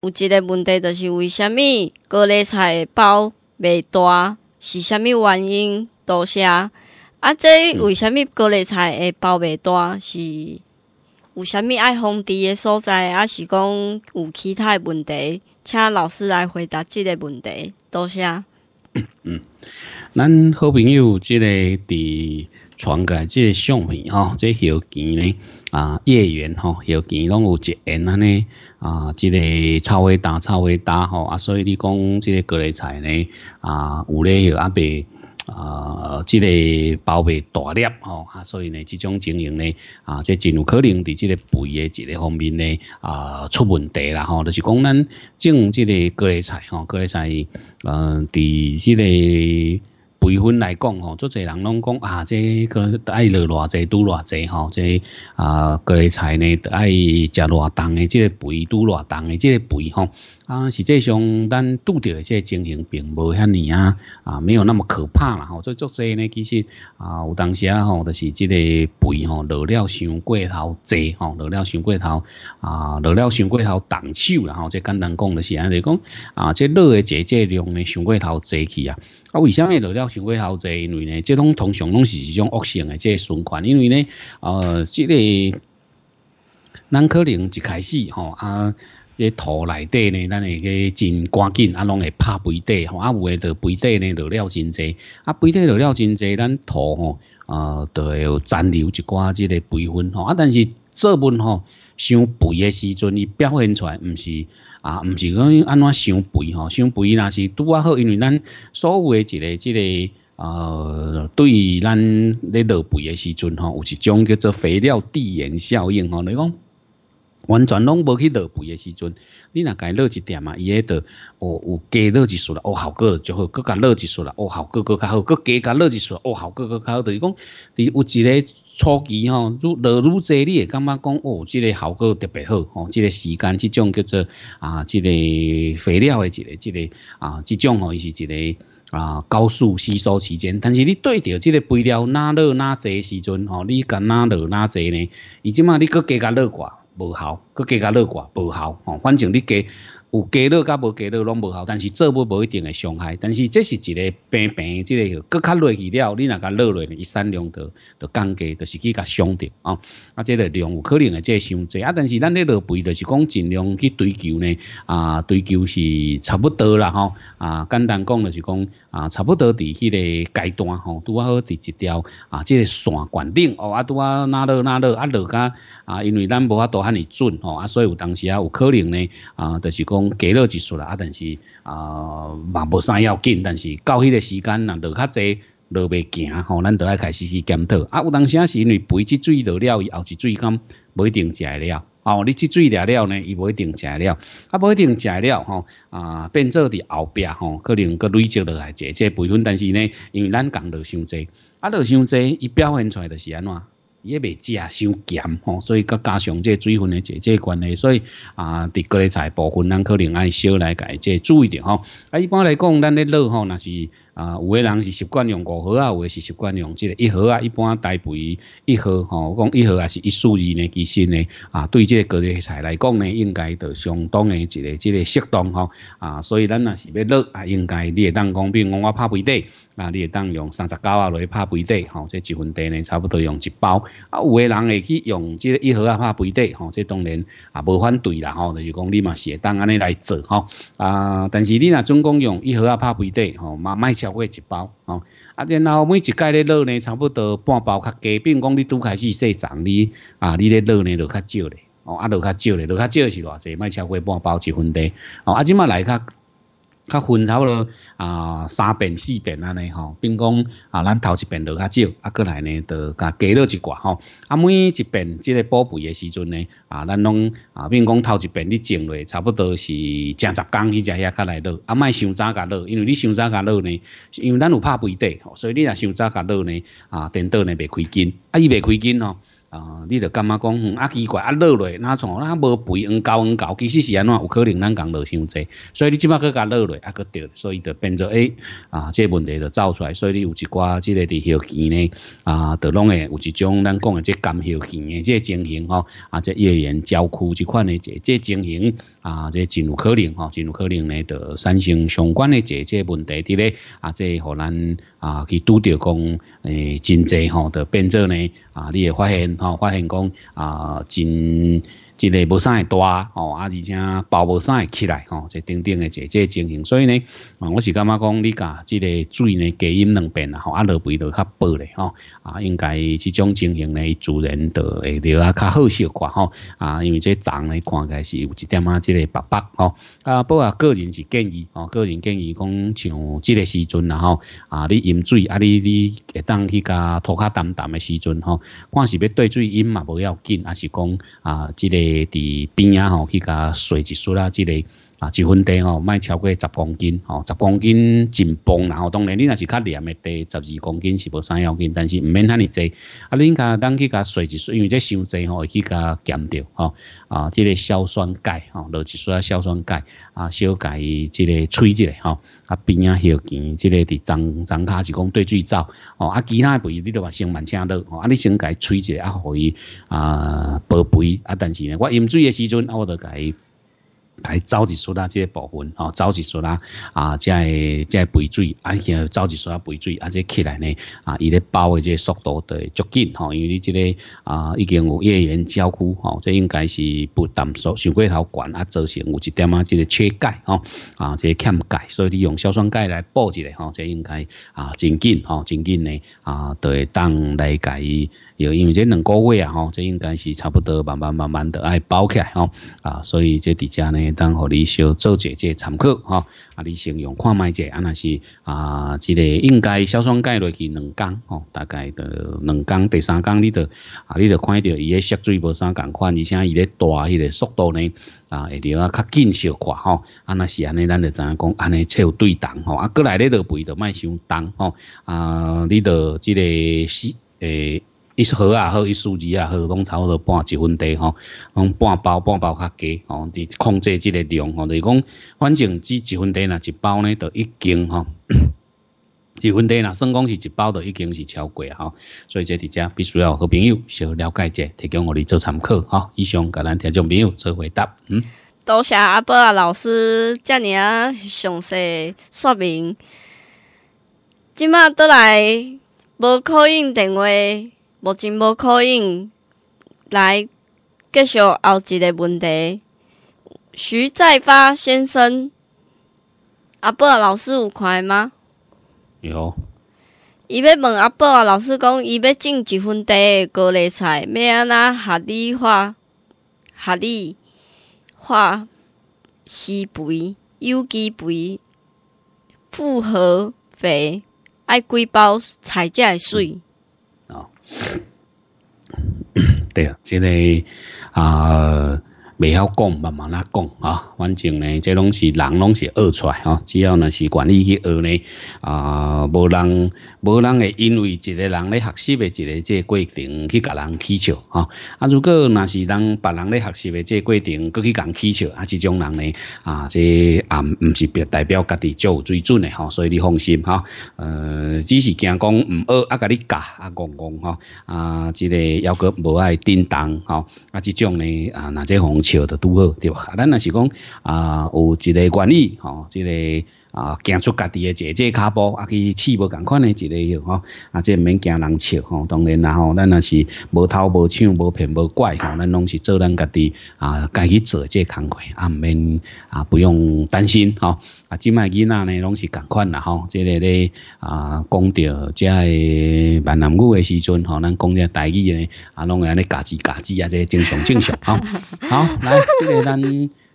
有一个问题，就是为虾米高丽菜包未大是虾米原因？多谢啊！这为虾米高丽菜的包未大是？有虾米爱封伫的所在，还是讲有其他问题？请老师来回答这个问题。多谢。嗯，咱好朋友，即个伫来即这相片吼，这条件呢啊，叶缘吼条件拢有一炎安尼。啊，即个抄起打，抄起打吼啊，所以你讲即个各类菜呢，啊，有咧许阿伯，啊，即个包袂大粒，吼啊，所以呢，即种经营呢，啊，即真有可能伫即个肥嘅一个方面呢，啊，出问题啦，吼，就是讲，咱种即个各类菜，吼，各类菜，嗯，伫、即个。培分来讲吼，足侪人拢讲啊，即个爱落偌济，拄偌济吼，即啊各类菜呢，爱食偌重的，即个肥拄偌重的，即个肥吼。啊，实际上咱拄底的即个情形，并无遐尼啊，啊，没有那么可怕啦。吼，所足侪呢，其实啊，有当时啊吼，就是即个肥吼落了伤过头侪吼，落了伤过头啊，落了伤过头动手啦。吼，即简单讲就是，安尼讲啊，即落的这这量呢，伤过头侪去啊。啊，为什么落了伤过好侪？因为呢，这种通常拢是一种恶性诶，即个循环。因为呢，呃，即个咱可能一开始吼啊，即土内底呢，咱会去真赶紧，啊，拢会拍肥底吼，啊，有诶，着肥底呢落了真侪，啊，肥底落了真侪，咱土吼，呃，着会有残留一寡即个肥分吼，啊，但是作文吼。伤肥的时阵，伊表现出来，唔是啊，唔是讲安怎伤肥吼，伤肥那是拄啊好，因为咱所有的一个、一个呃，对咱咧落肥的时阵吼，有一种叫做肥料地缘效应吼，你讲。完全拢无去落肥的时阵，你若共落一点嘛，伊个着哦有加落一束啦，哦效果就好，搁加落一束啦，哦效果搁较好，搁加加落一束，哦效果搁较好。就是讲，你有一个初期吼，愈落愈侪，你会感觉讲哦，即个效果特别好，哦，即个时间即种叫做啊，即个肥料的一个，即个啊，即种吼伊是一个啊高速吸收时间。但是你对着即个肥料哪落哪侪个时阵哦，你敢哪落哪侪呢？伊即满你搁加加落寡。无效，佢加加乐观，无效，哦，反正你加有加热甲无加热拢无效，但是做不无一定会伤害，但是这是一个平平，即个许，较落去了，你若甲落落呢，一三两度就降低，就是去甲伤着哦。啊，即个量有可能会即个伤济，啊，但是咱咧落肥就是讲尽量去追求呢，啊，追求是差不多啦吼。啊，简单讲就是讲，啊，差不多伫迄个阶段吼，拄、啊好伫一条啊，即个线管顶哦，啊，拄啊哪落哪落，啊落甲啊，因为咱无法度遐尼准吼，啊，所以有当时啊，有可能呢，啊，就是讲。讲过了一熟啦，啊，但是啊，嘛无啥要紧，但是到迄个时间若落较济落袂行吼，咱着要开始去监督。啊，有当时啊，是因为肥积水落了以后只水甘，不一定食会了吼。你积水了了呢，伊无一定食了，啊，无一定食了吼啊，变做伫后壁吼，可能佫累积落来，这这培训，但是呢，因为咱讲落伤济，啊，落伤济，伊表现出来就是安怎？也袂食伤咸吼，所以佮加上这水分的这关系，所以啊，伫个菜部分，咱可能爱少来解，这注意点吼。啊，一般来讲，咱咧肉吼，那是。啊，有的人是习惯用五盒啊，有诶是习惯用即个一盒啊。一般大肥一盒吼，讲一盒也是一数二呢，其实呢，啊，对即个各类菜来讲呢，应该都相当诶一个即个适当吼。啊，所以咱若是要落啊，应该你会当讲，比如讲我拍肥底，啊，你会当用三十九啊落去拍肥底，吼，即一份地呢差不多用一包。啊，有的人会去用即个一盒啊拍肥底，吼，即当然啊无反对啦吼，就讲你嘛会当安尼来做吼。啊，但是你若总共用一盒啊拍肥底，吼，卖少。超过一包哦，啊，然后每一届咧落呢，差不多半包较低，比如讲你拄开始栽粽，你，啊，你咧落呢就较少咧，哦，啊，就较少咧，就较少是偌济，卖超过半包一分地。哦，啊，即嘛来较。较分头了，啊，三遍四遍安尼吼，并讲啊，咱头一遍落较少，啊，过来呢，就加落一寡吼。啊，每一遍即个补肥的时阵呢，啊，咱拢啊，并讲头一遍你种落差不多是正十工，伊只遐较来落。啊，莫想早甲落，因为你想早甲落呢，因为咱有拍肥底吼，所以你若想早甲落呢，啊，等到呢袂开根，啊，伊袂开根哦。啊！你著感觉讲？啊，奇怪，啊落来，哪从哪无肥？黄高黄高，其实是安怎？有可能咱讲落伤济，所以你即摆去甲落来，啊阁着，所以著变做 A 啊，这问题著走出来，所以你有一寡即个伫休期呢，啊，著弄诶，有一种咱讲诶，即肝休期诶，即情形吼，啊，即叶缘焦枯即款诶，这这情形啊，即真有可能吼，真有可能呢，著产生相关诶这这问题，伫咧啊，即互咱啊去拄着讲诶，真济吼，著变做呢啊，你会发现。啊！发现讲啊，真～一个无啥会大吼，啊，而且包无啥会起来吼，这等等的这这情形，所以呢，啊，我是感觉讲你讲这个水呢，隔音两边啊，吼，啊，落肥就较薄嘞，吼，啊，应该这种情形呢，自然就会就啊较好些挂吼，啊，因为这长呢，看起来是有一点啊，这个白白吼，啊，不过个人是建议吼，个人建议讲像这个时阵然后啊，你饮水啊，你你会当去加涂卡淡淡的时阵吼，看是要兑水饮嘛，不要紧，还是讲啊，这个。诶，伫边呀吼，去甲洗一洗啦之类。啊，一分低哦，卖超过十公斤哦，十公斤真崩，然后当然你那是较黏的，低十二公斤是无三要斤，但是唔免遐尼济。啊，你家当去加水，洗，因为这伤济哦，会去加减掉哦。啊，即个硝酸钙哦，落一撮硝酸钙啊，硝钙即个吹一下吼啊，边啊药片即个伫张张卡是讲对嘴走哦。啊，其他肥你都话慢蛮落的，啊，你先改吹一下啊，可以啊，薄肥啊，但是呢，我饮水的时阵，啊，我甲改。该走一岁啦？这些部分哦，走一岁啦？啊，即系即系肥水，而且走一岁啦？肥水，啊，且起来呢？啊，伊咧包的这速度会足紧吼，因为你这个啊已经有业缘交顾吼，这应该是不担所上过头管啊，造成有一点啊这个缺钙吼啊，这个欠钙，所以你用硝酸钙来补一下吼，这应该啊真紧吼，真紧呢啊，对当来改，又因为这两个月啊吼，这应该是差不多慢慢慢慢的爱包起来吼啊，所以这底下呢。当互你小做一下即参考吼，啊，你形容看卖者啊，那是啊，即个应该硝酸钙落去两工吼，大概呃两工。第三工你着啊，你着看到伊诶，色水无啥共款，而且伊咧大迄个速度呢啊，会另啊，较紧小快吼，啊，那是安尼咱着知影讲，安尼才有对等吼，啊，过来你着肥着卖伤重吼，啊，你着即个是诶。一盒啊，好一输液啊，好拢差不多半一分地吼，拢半包半包较低吼，伫控制即个量吼，就是讲反正只一分地呐，一包呢就已经吼，一分地呐算讲是一包就已经是超过吼，所以这伫只必须要和朋友小了解者，提供我哋做参考吼。以上甲咱听众朋友做回答，嗯，多谢阿伯老师遮尔详细说明，即马倒来无可用电话。无真无可应，来继续后一个问题。徐再发先生，阿伯老师有空吗？有。伊要问阿伯啊，老师讲，伊要种一分地的高丽菜，要安怎合理化、合理化施肥，有机肥、复合肥要几包才会水？对啊，现在啊。未晓讲慢慢啊讲啊反正呢这拢是人拢是学出来吼只要若是愿意去学呢啊无人无人会因为一个人咧学习诶一个这个过程去甲人乞笑吼啊如果若是人别人咧学习诶这个过程搁去甲人起笑啊即种人呢啊这啊毋是代表家己就有水准诶吼所以你放心吼呃只是惊讲毋学啊甲你教啊戆戆吼啊即个犹搁无爱叮当吼啊即种呢啊若这方笑得都好，对吧？啊，咱若是讲啊，有一个观念，吼，这个。啊，行出家己嘅这姐脚步，啊去试无同款诶一个哟吼，啊即免惊人笑吼。当然啦吼，咱也是无偷无抢无骗无拐吼，咱拢是做咱家己啊，家己做这工课，啊免啊不用担心吼。啊，即卖囡仔呢，拢是同款啦吼，即个咧啊，讲到即个闽南语诶时阵吼，咱讲只台语呢，啊拢会安尼嘎吱嘎吱啊，即正常正常吼。好，来，即个咱。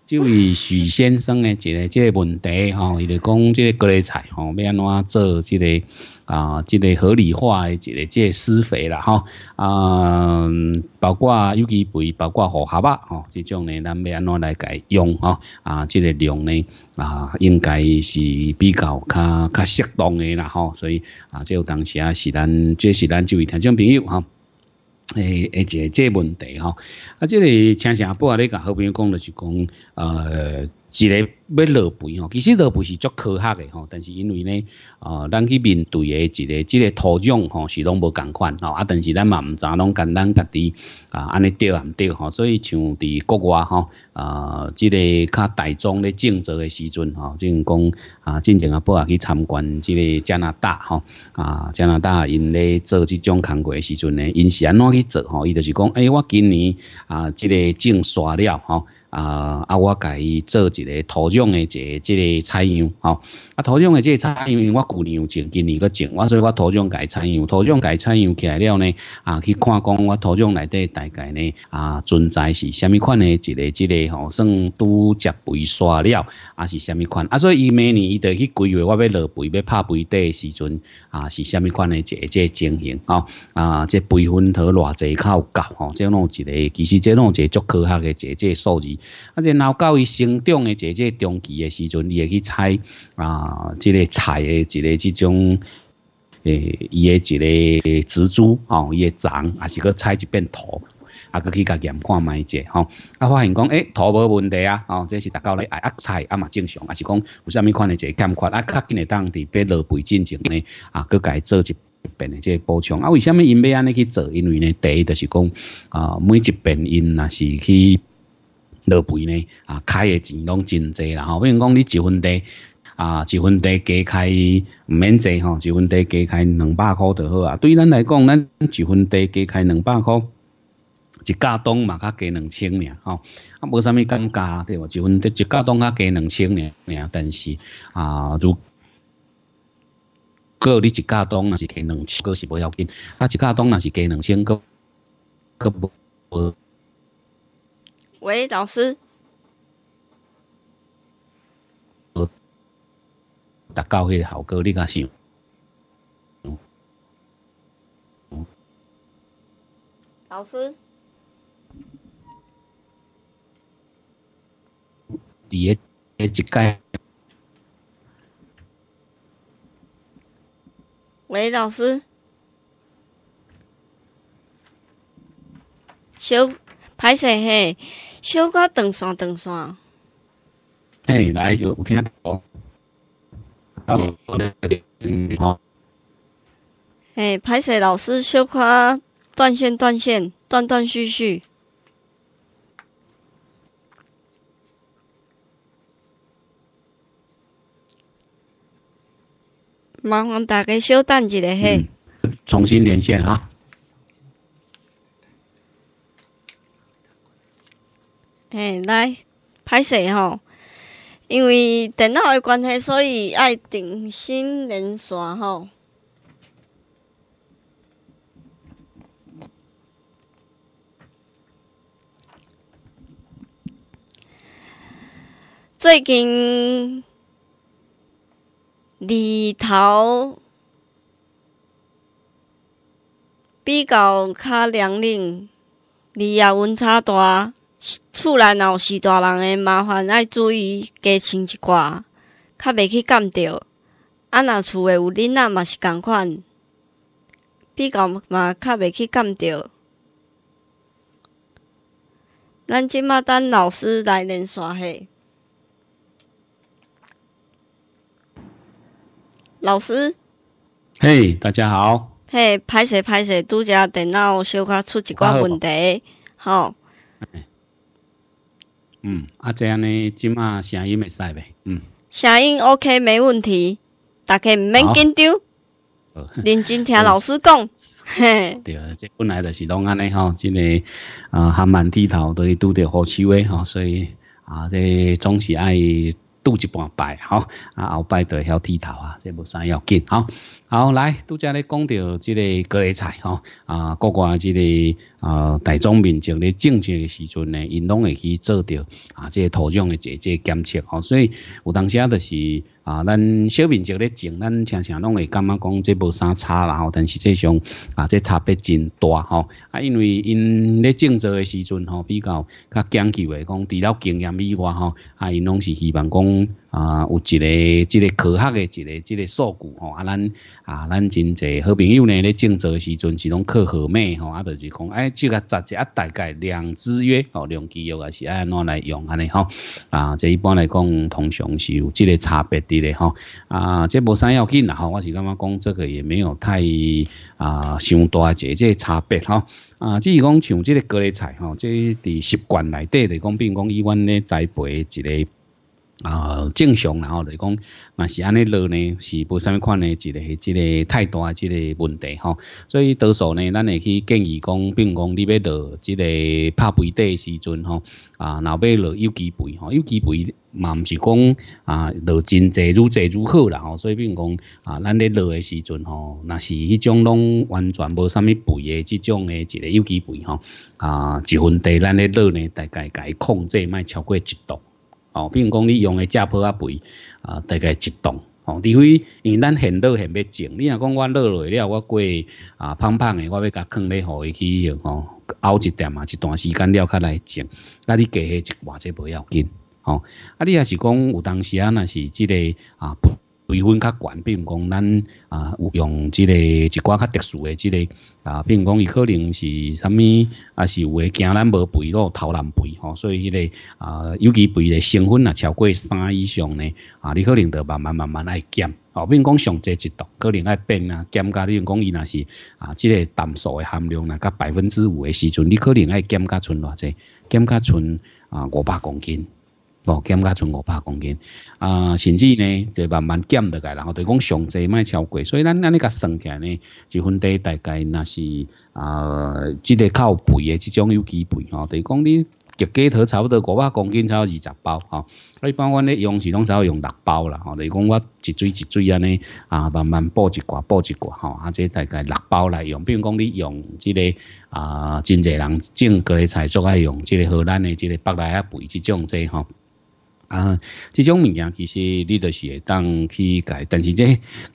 就以许先生诶，一个即个问题吼，伊就讲即个各类菜吼，要安怎做即个啊，即个合理化诶，一个即个施肥啦吼，啊，包括有机肥，包括河合巴吼，即种呢咱要安怎来改用吼，啊，即个量呢啊，应该是比较较较适当诶啦吼，所以啊，即有当时啊是咱，即是咱这位听众朋友吼。诶，一个这问题哈，啊，这里请些阿啊，你甲好朋友讲的是讲，呃。一个要落肥吼，其实落肥是足科学嘅吼，但是因为呢，啊，咱去面对诶一个、即个土壤吼，是拢无共款吼，啊，但是咱嘛唔怎拢简单家己啊，安尼啊唔对吼，所以像伫国外吼，啊，一个较大众咧种植诶时阵吼，正讲啊，进前啊，阿啊去参观即个加拿大吼，啊，加拿大因咧做即种工过诶时阵呢，因是安怎去做吼？伊就是讲，诶，我今年啊，即个种刷了吼。啊！啊，我甲伊做一个土壤诶，一个即个采样吼。啊，土壤诶，即个采样，因为我旧年有种，今年搁种，我所以我土壤改采样，土壤改采样起来了呢。啊，去看讲我土壤内底大概呢啊存在是虾米款诶一个即个吼，算拄食肥沙了，啊是虾米款？啊，所以伊明年伊得去规划我要落肥要拍肥底时阵啊，是虾米款诶？这个情形吼啊，这肥分得偌济靠够吼？即一个其实即一个足科学诶，这这数字。啊！然后到伊生长的这这中期的时阵，伊会去采啊，这个采的这个这种诶，伊个这个植株吼，伊个长啊，是去采一片土啊，去甲盐看卖者吼。啊，发现讲诶，土无问题啊，哦，这是达到咧爱压菜啊嘛正常，啊是讲有啥物款的个欠缺，啊，较紧的当伫被落肥进前呢啊，甲伊做一遍的这补充啊，为什么因要安尼去做？因为呢，第一就是讲啊，每一遍因那是去。消费呢，啊，开的钱拢真济啦，吼，比如讲你一分地，啊，一分地加开唔免济吼，一分地加开两百块就好啊。对咱来讲，咱一分地加开两百块，一架东嘛，较加两千尔吼，啊，无啥物尴尬对无？一分地一架东较加两千尔尔，但是啊，如果你一架东若是加两千个是无要紧，啊，一架东若是加两千个，个无。喂，老师。呃，达高迄个效果，你敢想？嗯嗯，老师。你诶，诶，一届。喂，老师。小排水嘿，小哥断线断线，嘿来有有听到，啊好的，嗯好，嘿排水老师小可断线断线断断续续，麻烦大家稍等一下嘿，重新连线啊。嘿，来拍摄吼，因为电脑的关系，所以爱重新连线吼。最近日头比较较凉冷，日夜温差大。厝内若有师大人诶，麻烦爱注意加穿一寡，较袂去感着。啊，若厝诶有囡仔，嘛是共款，比较嘛较袂去感着。咱即马等老师来连线嘿。老师，嘿，大家好。嘿，歹势歹势，拄只电脑小可出一寡问题，吼。嗯，啊，这样呢，即马声音会使未？嗯，声音 OK，没问题，大家唔免紧张，认真听老师讲。嘿，对啊，这本来就是拢安尼吼，真系啊，还蛮剃头都是拄着好趣味，吼，所以啊，这总是爱拄一半摆吼，啊，后败都晓剃头啊，这无啥要紧，好。好，来都只咧讲到即个各类菜吼，啊，各外即个啊，大众民众咧种植的时阵呢，因拢会去做到啊，即个土壤嘅即个检测吼，所以有当时啊，就是啊，咱小民众咧种，咱常常拢会感觉讲即无啥差啦吼，但是即种啊，即差别真大吼，啊，因为因咧种植的时阵吼，比较较讲究的讲，除了经验以外吼，啊，因拢是希望讲啊，有一个即个科学的一个即个数据吼，啊，咱。啊，咱真侪好朋友呢！咧种植时阵是拢靠河脉吼，啊，就是讲，哎，这个杂只大概两枝约，哦，两枝约啊，是爱怎来用安尼吼。啊，这一般来讲，通常是有这个差别的嘞吼。啊，这无啥要紧啦吼。我是感觉讲这个也没有太啊，伤大一即这差别吼。啊，只是讲像这个隔离菜吼，这伫习惯内底来讲，比如讲以阮咧栽培一个。啊，正常，然后来讲，那是安尼落呢，是无啥物款呢，一个、一个太大啊，一个问题吼。所以多数呢，咱会去建议讲，比如讲你要落，即个怕肥底时阵吼。啊，后要落有机肥吼，有机肥嘛，唔是讲啊，落真侪愈济愈好啦吼。所以，比如讲啊，咱咧落的时阵吼，那是迄种拢完全无啥物肥的，即种的，一个有机肥吼。啊，一份地咱咧落呢，大概该控制卖超过一度。哦，比如讲你用的加坡啊肥，啊大概一冬，哦，除非因为咱现在现要种，你若讲我热累了，我过啊胖胖的，我要甲坑咧，好伊去吼沤一点嘛，一段时间了较来种，那你加下一或者不要紧，哦，啊，你要是讲有当时啊那是之个啊。肥分较悬，并唔讲咱啊有用，即个一寡较特殊诶，即个啊，并如讲伊可能是啥物，啊是有诶惊咱无肥咯，头难肥吼，所以迄个啊，尤其肥诶成分啊超过三以上呢，啊，你可能着慢慢慢慢爱减，吼，并如讲上侪一度，可能爱变啊，减加，例如讲伊那是啊，即个氮素诶含量啊，甲百分之五诶时阵，你可能爱减加剩偌济，减加剩啊五百公斤。五减甲剩五百公斤，啊，甚至呢，就慢慢减落来，然后就是讲上济卖超过，所以咱安尼个算起来呢，一分得大概那是啊，即个靠肥诶，即种有机肥吼。就是讲你一鸡头差不多五百公斤，才有二十包吼。一般阮咧用是拢稍用六包啦，吼，就是讲我一嘴一嘴安尼啊，慢慢补一寡，补一寡吼，啊，即大概六包来用。比如讲你用即个啊，真济人种过诶菜作爱用即个荷兰诶，即个北来啊肥即种济吼。啊，这种物件其实你都是会当去改，但是这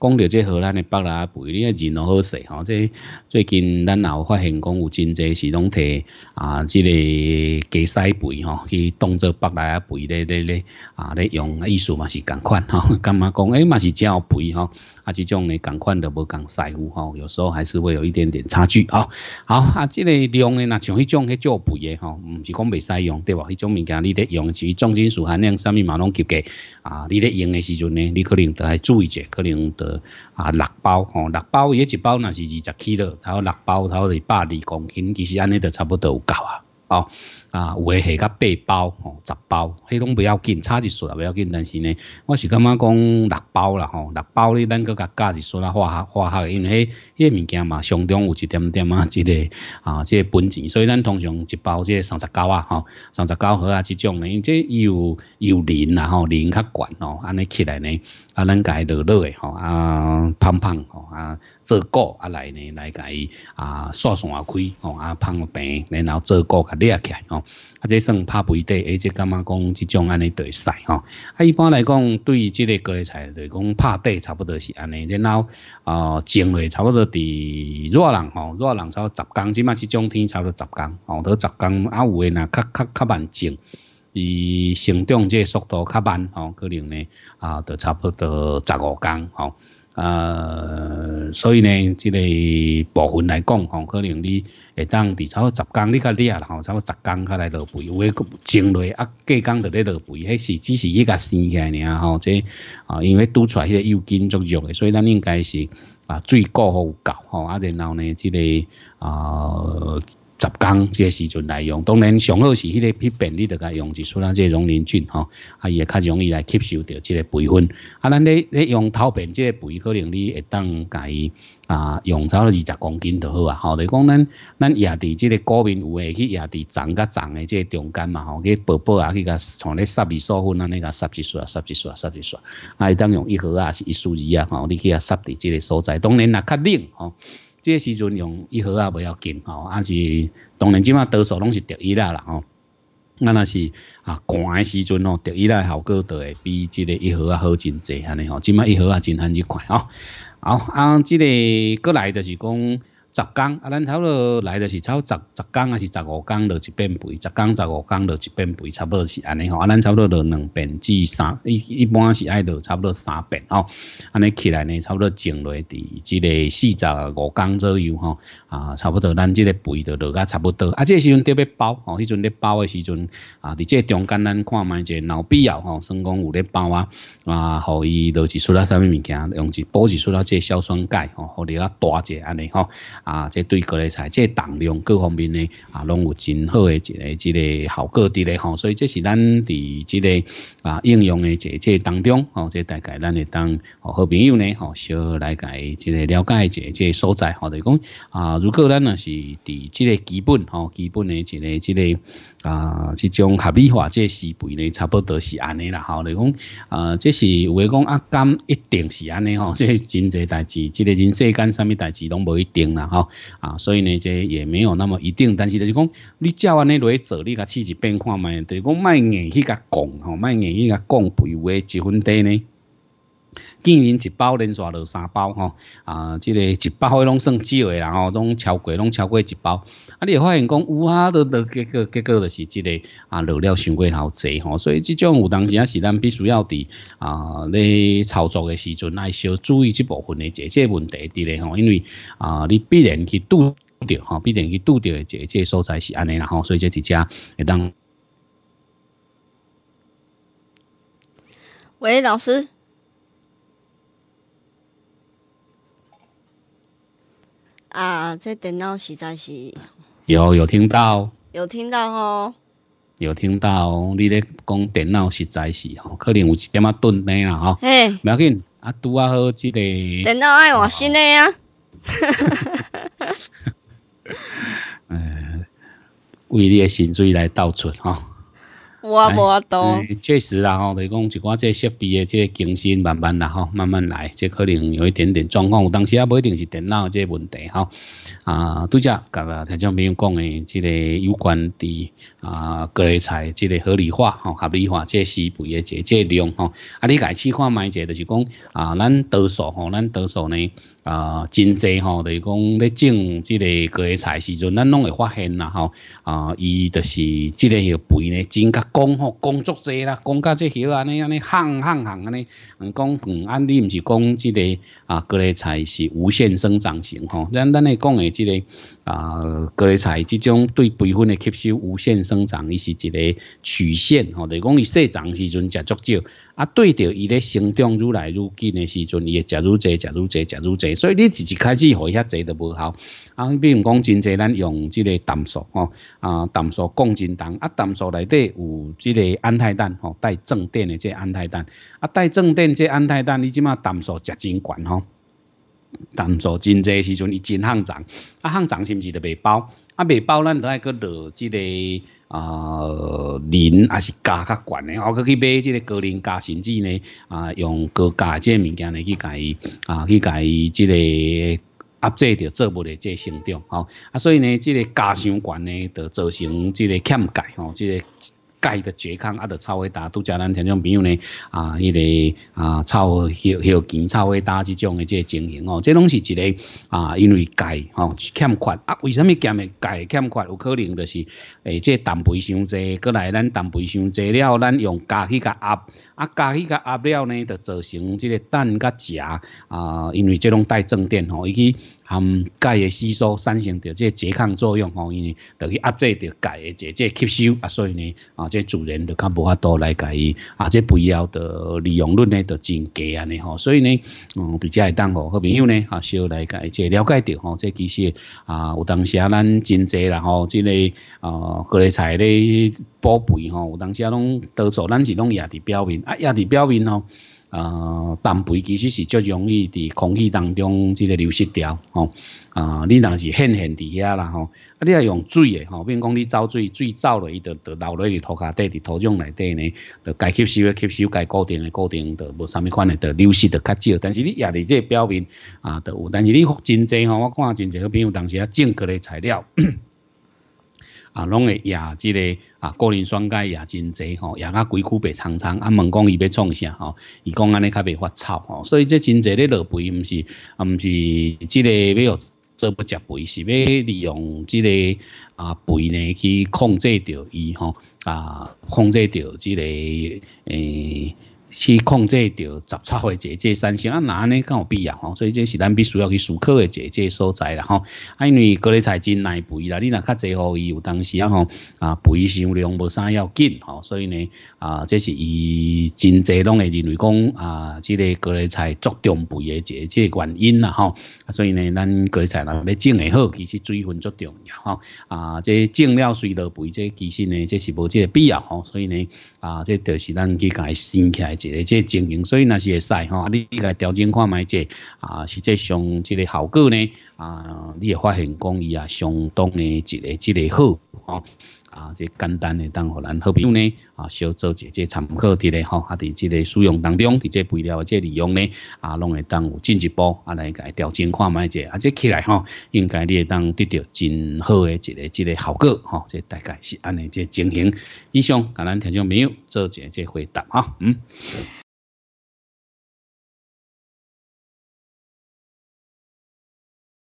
讲到这荷兰的白拉贝，你一定要弄好势哈。这最近咱也有发现，讲有真济是拢摕啊，这个假晒肥吼去当作白拉贝咧咧咧啊咧用，意思嘛是共款吼，干嘛讲哎嘛是叫肥吼，啊，这种呢共款都不共师傅吼，有时候还是会有一点点差距啊。好，啊，这个量呢，那像迄种迄假肥的吼，唔是讲未使用对吧？迄种物件你得用，是重金属含量。啥物嘛拢及格啊你咧用诶时阵呢，你可能着爱注意者可能着啊六包吼六包伊迄一包若是二十齿咧差后六包差后多百二公斤其实安尼着差不多有够啊吼啊有诶下甲八包吼十包迄拢袂要紧差一丝也袂要紧但是呢我是感觉讲六包啦吼六包你咱搁甲加一丝仔化学化学因为迄迄物件嘛相当有一点点啊即个啊即个本钱所以咱通常一包即个三十九啊吼三十九号啊即种呢即油油淋啦吼淋较悬吼安尼起来呢啊咱家己落落诶吼啊芳芳吼啊做果啊来呢来家己啊散散开吼啊芳病，然后做果甲捏起来吼啊，这算拍肥地，而且干嘛讲这种安尼对晒吼？啊，一般来讲，对于这个各类菜，就讲拍地差不多是安尼。然后啊，种嘞差不多伫热人吼，热人炒十天，起码是种天，差不多十天。哦，到十天啊，有诶呢，较较较慢种，伊成长即个速度较慢哦，可能呢啊，都差不多十五天吼。啊，所以呢，这个部分嚟講，可能你会当伫差不多十工，你個你啊，差不多十工才来落肥，有诶，精落啊幾工就咧落肥，迄是只是一生起来尔吼，即啊，因为拄出来个幼筋足用诶，所以咱应该是啊水高好搞，啊，然后呢，这个啊。十公，即个时阵来用，当然上好是迄个片片，你得佮用，就出咱这溶磷菌吼，啊也较容易来吸收到即个培训。啊，咱咧咧用头片即个肥，可能你会当甲伊啊用差不多二十公斤就好啊。吼，就讲咱咱也伫即个果面有诶去，也伫枝甲枝诶即个中间嘛吼，佮宝宝啊，佮像咧十二所分啊，你佮十几啊十几啊十几所，啊会当用一盒啊，是一数二啊，吼，你去啊撒伫即个所在，当然也较冷吼。这时阵用一盒啊不要紧吼，啊是当然即码多数拢是掉一粒啦吼。那那是啊寒的时阵哦，掉一粒效果多会比这个一盒啊好真济安尼吼。即码一盒啊真安尼快吼。好啊，这个过来就是讲。十工啊，咱差不多来就是差十十工啊，是十五工落一遍肥，十工十五工落一遍肥，差不多是安尼吼啊，咱差不多落两遍至三一一般是爱落差不多三遍吼，安尼起来呢差不多重来伫即个四十五工左右哈啊，差不多咱即个肥就落甲差不多啊，这时阵得要包吼，迄阵咧包诶时阵啊，伫即个中间咱看卖一个脑必要吼，算讲有咧包啊啊，互伊落是输了啥物物件，用是包起输了即个硝酸钙吼，互你啊大者安尼吼。啊，即对各类菜即重量各方面呢，啊，拢有真好的一个一个效果伫咧吼。所以，这是咱伫即个啊应用的这这当中吼。这大概咱会当哦好朋友呢吼，小来个这个了解一下这所在吼。就讲啊，如果咱呐是伫即个基本吼，基本的一个即个啊，即种合理化这思维呢，差不多是安尼啦吼。就讲啊，这是唯讲啊，甘一定是安尼吼，即真侪代志，即个人世间啥物代志拢无一定啦。好啊，所以呢，这也没有那么一定，但是就是讲，你安尼落去做，你个气质变化嘛，就是讲卖硬去个讲，吼，卖硬去个讲，陪话一分低呢。今年一包连续落三包吼，啊，即个一包伊拢算少诶啦吼，拢超过拢超过一包，啊，你发现讲有啊，都都结果结果就是即个啊，落了伤过头侪吼，所以即种有当时仔是咱必须要伫啊，咧操作诶时阵爱小注意即部分的即个问题伫咧吼，因为啊，你必然去拄着吼，必然去拄着即个所在是安尼啦吼，所以即一只会当。喂，老师。啊，这电脑实在是有有听到，有听到哦，有听到哦，你咧讲电脑实在是哦，可能有一点啊顿呆啦哈，嘿，不要紧，啊，拄啊好即个电脑爱我心的呀，哈哈哈哈哈为你的薪水来倒出吼。我无懂、多，确实啦吼，就是讲一寡这设备的这更新，慢慢啦吼，慢慢来，这可能有一点点状况，有当时也不一定是电脑的这问题哈。啊，对只，刚才听众朋友讲的，即个有关的啊各类菜，即个合理化哈、合理化，即施肥的这这量哈，啊，你家试看卖者，就是讲啊，咱多数吼，咱多数呢？啊，真侪吼，就是讲咧种即个各类菜时阵，咱拢会发现啦吼。啊，伊就是即个许肥呢，真甲讲吼，工作侪啦，讲甲即许安尼安尼行行行安尼，嗯，讲安理毋是讲即个啊各类菜是无限生长型吼。咱咱咧讲诶即个。啊，各类菜这种对肥分的吸收无限生长，伊是一个曲线吼。就讲伊细长时阵食足少，啊，对着伊咧生长愈来愈紧的时阵，伊会食愈侪，食愈侪，食愈侪。所以你自己开始喝遐侪都无效。啊，比如讲真侪咱用即个氮素吼，啊，氮素共真氮，啊，氮素内底有即个安泰蛋吼，带正电的即安泰蛋，啊，带正电即安泰蛋，你即马氮素食真悬吼。当做真侪时阵，伊真夯长，啊夯长是毋是著袂包？啊袂包，咱爱个落即个啊磷，还是加较悬诶，我可去买即个高磷加薪剂呢？啊，用高价即物件呢去甲伊啊，去甲伊即个压制着作物的即个成长吼。啊，所以呢，即个价相悬呢，著造成即个欠钙吼，即个。钙的拮抗，啊，就超微大。都像咱听众朋友呢，啊，伊个啊，超、许、许、碱超微大这种的这情形哦，这拢是一个啊，因为钙吼欠缺。啊，为什么钙钙欠缺？有可能就是诶，这蛋白伤侪，过来咱蛋白伤侪了，咱用钙去甲压，啊，钙去甲压了呢，就造成这个蛋甲食啊，因为这拢带正电吼，伊去。含钙的吸收产生着这拮抗作用吼，伊呢，就去压制着钙的这这吸收啊，所以呢，啊，这主人就较无法多来钙，啊，这肥料的利用率呢就真低安尼吼，所以呢，嗯，比较会当吼，好朋友呢啊，稍来解这了解着吼，这其实啊，有当时啊，咱真济啦吼，这个啊各类菜咧补肥吼，有当时啊，拢多数咱是拢压伫表面啊，压伫表面哦。啊，氮肥其实是最容易伫空气当中即个流失掉，吼啊，你若是现现伫遐啦，吼，啊，你若用水诶吼，比如讲你走水，水走落伊就就留落伫土骹底，伫土壤内底呢，就该吸收诶吸收，该固定诶固定，就无啥物款诶，就流失着较少。但是你也伫这表面啊，着有。但是你真侪吼，我看真侪个朋友当时啊种过咧材料。啊，拢会也即个啊，过年双节也真侪吼，也甲鬼苦白苍苍，啊，问讲伊要创啥吼？伊讲安尼较袂发臭吼，所以即真侪咧落肥，毋是，啊，毋是即个要做不食肥，是要利用即个啊肥呢去控制着伊吼，啊控制着即个诶。去控制着杂草的这这产生啊，那呢更有必要吼？所以这是咱必须要去思考的这这所在啦吼。啊，因为各类菜真耐肥啦，你若较济号伊有当时啊吼啊，肥用量无啥要紧吼。所以呢啊，这是以真济拢会认为讲啊，这个各类菜足重肥的这这原因啦吼。所以呢，咱各类菜若要种还好，其实水分足重要吼。啊，这种了水稻肥，这其实呢这是无这个必要吼。所以呢。啊，即就是咱去甲伊生起来一个即经营，所以那是会使吼，你去调整看卖者啊，实际上即个效果呢，啊，你会发现讲伊啊相当的一个即个好吼。啊，即简单的当互咱好朋友呢，啊，小做姐姐参考伫咧吼，啊，伫即个使用当中，伫即肥料即利用呢，啊，拢会当有进一步啊，来个调整看卖者，啊，即起来吼，应该你会当得到真好的一个即个效果，吼，即大概是安尼即情形，以上，甲咱听众朋友做姐姐回答哈，嗯。